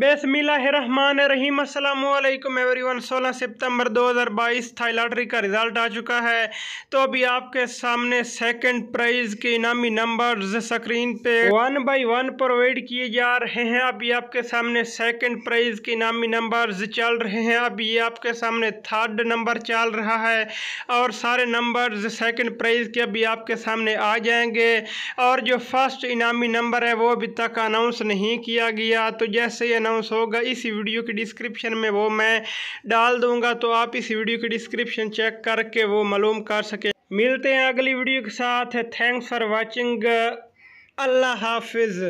one अल्लाम सितम्बर दो हज़ार बाईस थाई लॉटरी का रिज़ल्ट आ चुका है तो अभी आपके सामने सेकेंड प्राइज़ के इनामी नंबर्स स्क्रीन पे वन बाई वन प्रोवाइड किए जा रहे हैं अभी आपके सामने सेकेंड प्राइज़ के इनामी नंबर्स चल रहे हैं अभी ये आपके सामने थर्ड नंबर चल रहा है और सारे नंबर्स सेकेंड प्राइज़ के अभी आपके सामने आ जाएंगे और जो फर्स्ट इनामी नंबर है वो अभी तक अनाउंस नहीं किया गया तो जैसे अनाउंस होगा इस वीडियो की डिस्क्रिप्शन में वो मैं डाल दूंगा तो आप इस वीडियो की डिस्क्रिप्शन चेक करके वो मालूम कर सके मिलते हैं अगली वीडियो के साथ थैंक्स फॉर वॉचिंग अल्लाह हाफिज़